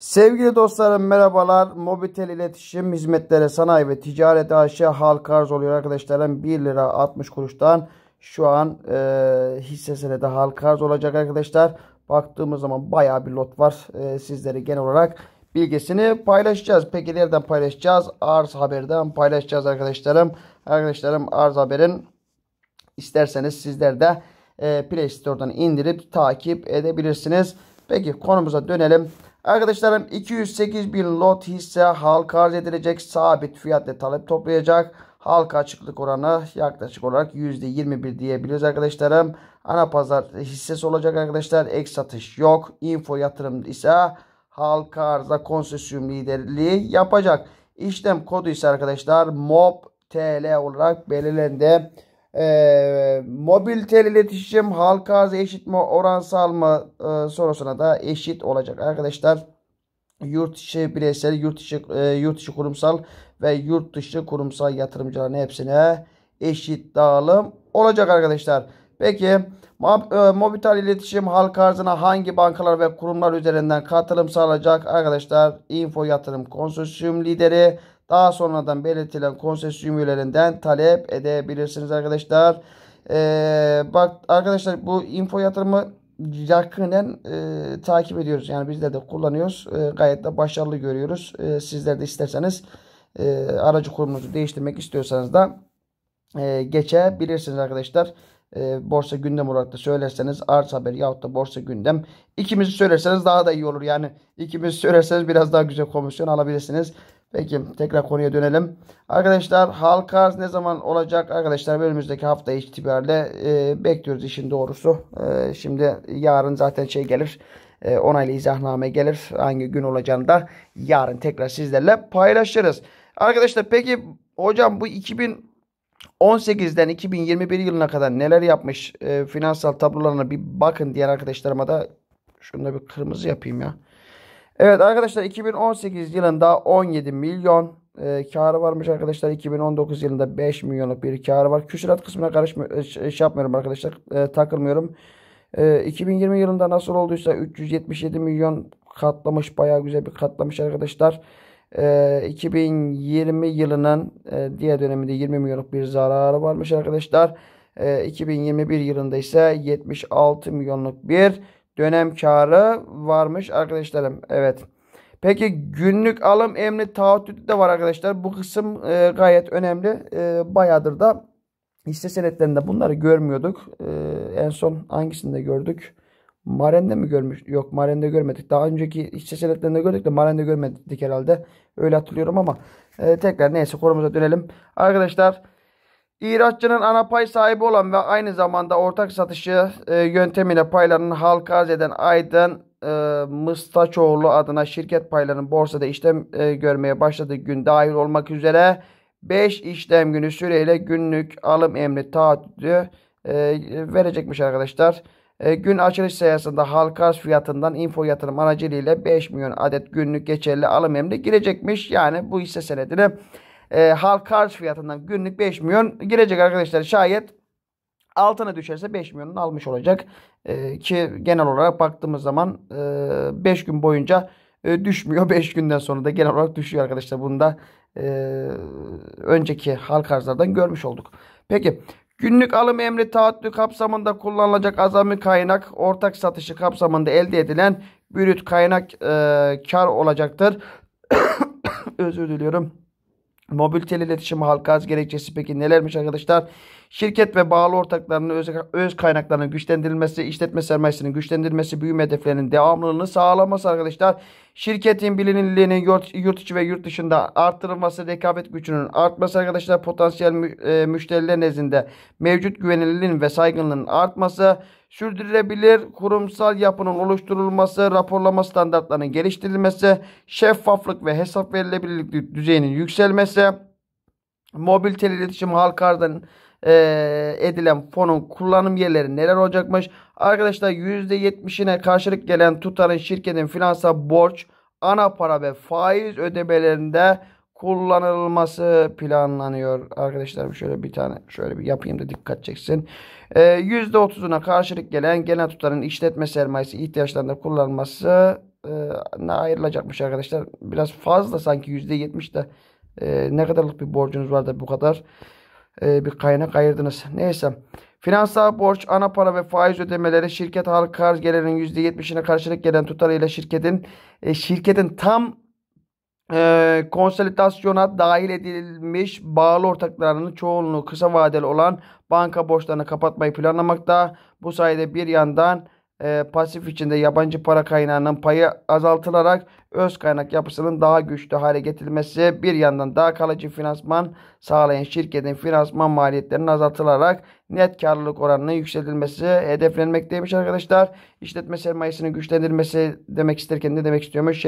Sevgili dostlarım merhabalar. Mobitel iletişim hizmetleri sanayi ve ticaret aşağı halka arz oluyor arkadaşlarım. 1 lira 60 kuruştan şu an e, hissesine de halka arz olacak arkadaşlar. Baktığımız zaman baya bir lot var. E, sizlere genel olarak bilgisini paylaşacağız. Peki nereden paylaşacağız? Arz Haber'den paylaşacağız arkadaşlarım. Arkadaşlarım Arz Haber'in isterseniz sizler de e, Play Store'dan indirip takip edebilirsiniz. Peki konumuza dönelim. Arkadaşlarım 208 bin lot hisse halka arz edilecek. Sabit fiyatla talep toplayacak. Halka açıklık oranı yaklaşık olarak %21 diyebiliriz arkadaşlarım. Ana pazar hissesi olacak arkadaşlar. Ek satış yok. Info yatırım ise halka arza konsorsiyum liderliği yapacak. İşlem kodu ise arkadaşlar MOB TL olarak belirlendi. E, ee, mobiliter iletişim halka arz eşit mi oransal mı e, sorusuna da eşit olacak arkadaşlar. Yurt içi bireysel, yurt içi, e, yurt içi kurumsal ve yurt dışı kurumsal yatırımcıların hepsine eşit dağılım olacak arkadaşlar. Peki e, Mobital iletişim halka arzına hangi bankalar ve kurumlar üzerinden katılım sağlayacak? Arkadaşlar Info Yatırım Konsorsiyum Lideri, daha sonradan belirtilen konsesyum üyelerinden talep edebilirsiniz arkadaşlar. Ee, bak arkadaşlar bu info yatırımı yakından e, takip ediyoruz. Yani bizler de kullanıyoruz. E, gayet de başarılı görüyoruz. E, sizler de isterseniz e, aracı kurumunuzu değiştirmek istiyorsanız da e, geçebilirsiniz arkadaşlar e, borsa gündem olarak da söylerseniz arz haber yahut da borsa gündem ikimizi söylerseniz daha da iyi olur. Yani ikimizi söylerseniz biraz daha güzel komisyon alabilirsiniz. Peki tekrar konuya dönelim. Arkadaşlar halka arz ne zaman olacak? Arkadaşlar önümüzdeki hafta itibariyle e, bekliyoruz işin doğrusu. E, şimdi yarın zaten şey gelir. E, onaylı izahname gelir. Hangi gün olacağını da yarın tekrar sizlerle paylaşırız. Arkadaşlar peki hocam bu 2000 18'den 2021 yılına kadar neler yapmış e, finansal tablolarına bir bakın diğer arkadaşlarıma da şunu da bir kırmızı yapayım ya. Evet arkadaşlar 2018 yılında 17 milyon e, karı varmış arkadaşlar. 2019 yılında 5 milyonluk bir karı var. Küsurat kısmına karışma, e, e, şey yapmıyorum arkadaşlar. E, takılmıyorum. E, 2020 yılında nasıl olduysa 377 milyon katlamış. Bayağı güzel bir katlamış arkadaşlar. Arkadaşlar. 2020 ee, yılının e, diğer döneminde 20 milyonluk bir zararı varmış arkadaşlar. 2021 ee, yılında ise 76 milyonluk bir dönem karı varmış arkadaşlarım. Evet. Peki günlük alım emri taahhütü de var arkadaşlar. Bu kısım e, gayet önemli. E, bayağıdır da hisse senetlerinde bunları görmüyorduk. E, en son hangisinde gördük? Maren'de mi görmüş? Yok Maren'de görmedik. Daha önceki iç seçeneklerinde gördük de Maren'de görmedik herhalde. Öyle hatırlıyorum ama e, tekrar neyse konumuza dönelim. Arkadaşlar İhracçının ana pay sahibi olan ve aynı zamanda ortak satışı e, yöntemiyle paylarını halka arz eden Aydın e, Mıstaçoğlu adına şirket paylarının borsada işlem e, görmeye başladığı gün dahil olmak üzere 5 işlem günü süreyle günlük alım emri taahhüdü e, verecekmiş arkadaşlar. E, gün açılış sayısında halka fiyatından info yatırım aracılığıyla 5 milyon adet günlük geçerli alım emri girecekmiş. Yani bu hisse senedine e, halka fiyatından günlük 5 milyon girecek arkadaşlar. Şayet altına düşerse 5 milyonun almış olacak. E, ki genel olarak baktığımız zaman e, 5 gün boyunca e, düşmüyor. 5 günden sonra da genel olarak düşüyor arkadaşlar. Bunu da e, önceki halka arzlardan görmüş olduk. Peki Günlük alım emri taahhütlü kapsamında kullanılacak azami kaynak ortak satışı kapsamında elde edilen bürüt kaynak e, kar olacaktır. Özür diliyorum. Mobil tel iletişim halka az gerekçesi peki nelermiş arkadaşlar? Şirket ve bağlı ortaklarının öz, öz kaynaklarının güçlendirilmesi, işletme sermayesinin güçlendirilmesi, büyüme hedeflerinin devamlılığını sağlaması arkadaşlar. Şirketin bilinirliğinin yurt, yurt içi ve yurt dışında arttırılması, rekabet gücünün artması arkadaşlar potansiyel mü, e, müşteriler nezdinde mevcut güvenilirliğin ve saygınlığın artması, sürdürülebilir kurumsal yapının oluşturulması, raporlama standartlarının geliştirilmesi, şeffaflık ve hesap verilebilirlik düzeyinin yükselmesi, mobil tele iletişim halkardan e, edilen fonun kullanım yerleri neler olacakmış? Arkadaşlar %70'ine karşılık gelen tutarın şirketin finansal borç, ana para ve faiz ödemelerinde kullanılması planlanıyor. Arkadaşlar şöyle bir tane şöyle bir yapayım da dikkat çeksin. E, %30'una karşılık gelen genel tutarın işletme sermayesi ihtiyaçlarında kullanılması e, ne ayrılacakmış arkadaşlar. Biraz fazla sanki %70 de e, ne kadarlık bir borcunuz var da bu kadar. E, bir kaynak ayırdınız. Neyse. Finansal borç, ana para ve faiz ödemeleri şirket halka harç gelirinin %70'ine karşılık gelen tutar ile şirketin e, şirketin tam e, konsolidasyona dahil edilmiş bağlı ortaklarının çoğunluğu kısa vadeli olan banka borçlarını kapatmayı planlamakta. Bu sayede bir yandan ee, pasif içinde yabancı para kaynağının payı azaltılarak öz kaynak yapısının daha güçlü hale getirilmesi bir yandan daha kalıcı finansman sağlayan şirketin finansman maliyetlerinin azaltılarak net karlılık oranının yükseltilmesi hedeflenmekteymiş arkadaşlar. İşletme sermayesinin güçlendirilmesi demek isterken ne demek istiyormuş?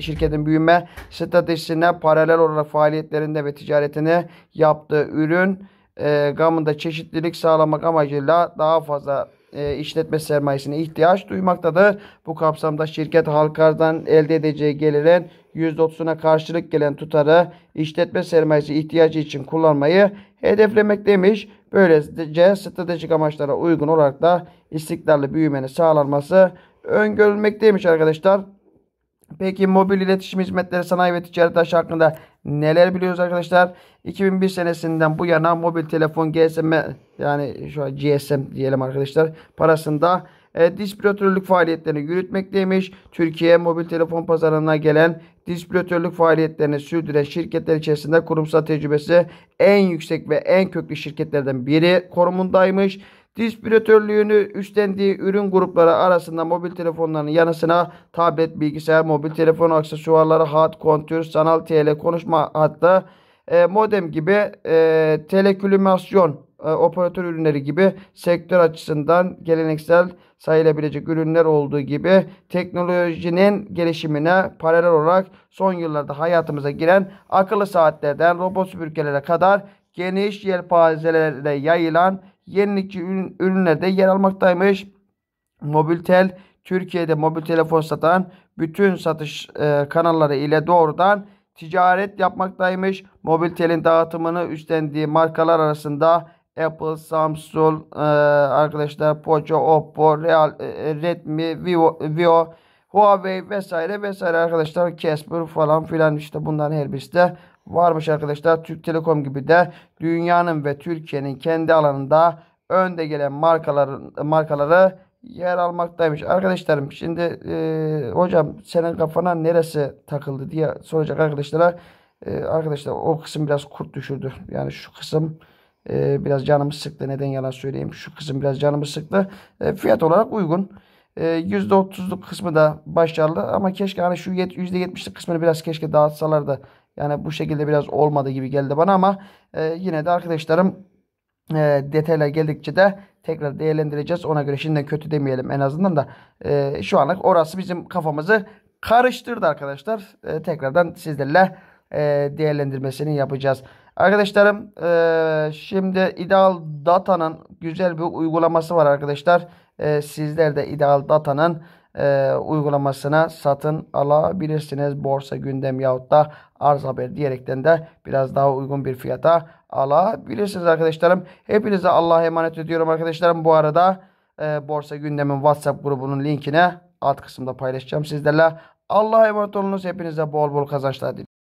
şirketin büyüme stratejisine paralel olarak faaliyetlerinde ve ticaretini yaptığı ürün e, gamında çeşitlilik sağlamak amacıyla daha fazla e, işletme sermayesine ihtiyaç duymaktadır. Bu kapsamda şirket halkardan elde edeceği gelirin %30'una karşılık gelen tutarı işletme sermayesi ihtiyacı için kullanmayı hedeflemek demiş. Böylece stratejik amaçlara uygun olarak da istikrarlı büyümenin sağlanması öngörülmekteymiş arkadaşlar. Peki mobil iletişim hizmetleri sanayi ve ticaret aşı hakkında neler biliyoruz arkadaşlar? 2001 senesinden bu yana mobil telefon GSM yani şu an GSM diyelim arkadaşlar parasında e, distribütörlük faaliyetlerini yürütmekteymiş. Türkiye mobil telefon pazarına gelen distribütörlük faaliyetlerini sürdüren şirketler içerisinde kurumsal tecrübesi en yüksek ve en köklü şirketlerden biri korumundaymış. Distribütörlüğünü üstlendiği ürün grupları arasında mobil telefonların yanısına tablet, bilgisayar, mobil telefon aksesuarları, hat, kontür, sanal tele, konuşma hatta e, modem gibi e, telekülümasyon e, operatör ürünleri gibi sektör açısından geleneksel sayılabilecek ürünler olduğu gibi teknolojinin gelişimine paralel olarak son yıllarda hayatımıza giren akıllı saatlerden robot süpürgelere kadar geniş yelpazelerle yayılan yenilikçi ürün, ürünlerde yer almaktaymış. Mobiltel Türkiye'de mobil telefon satan bütün satış e, kanalları ile doğrudan ticaret yapmaktaymış. Tel'in dağıtımını üstlendiği markalar arasında Apple, Samsung, e, arkadaşlar Poco, Oppo, Real, e, e, Redmi, Vivo, Vivo, Huawei vesaire vesaire arkadaşlar Casper falan filan işte bunların her birisi de varmış arkadaşlar. Türk Telekom gibi de dünyanın ve Türkiye'nin kendi alanında önde gelen markaların markaları yer almaktaymış. Arkadaşlarım şimdi e, hocam senin kafana neresi takıldı diye soracak arkadaşlara e, arkadaşlar o kısım biraz kurt düşürdü. Yani şu kısım e, biraz canımı sıktı. Neden yalan söyleyeyim. Şu kısım biraz canımı sıktı. E, fiyat olarak uygun. E, %30'luk kısmı da başarılı ama keşke hani şu %70'lik kısmını biraz keşke dağıtsalar da yani bu şekilde biraz olmadı gibi geldi bana ama e, yine de arkadaşlarım e, detaylar geldikçe de tekrar değerlendireceğiz. Ona göre şimdiden kötü demeyelim en azından da e, şu anlık orası bizim kafamızı karıştırdı arkadaşlar. E, tekrardan sizlerle e, değerlendirmesini yapacağız. Arkadaşlarım e, şimdi ideal datanın güzel bir uygulaması var arkadaşlar. E, sizler de ideal datanın e, uygulamasına satın alabilirsiniz. Borsa gündem yahut da arz haber diyerekten de biraz daha uygun bir fiyata alabilirsiniz arkadaşlarım. Hepinize Allah'a emanet ediyorum arkadaşlarım. Bu arada e, Borsa Gündem'in WhatsApp grubunun linkine alt kısımda paylaşacağım sizlerle. Allah'a emanet olunuz. Hepinize bol bol kazançlar diliyorum.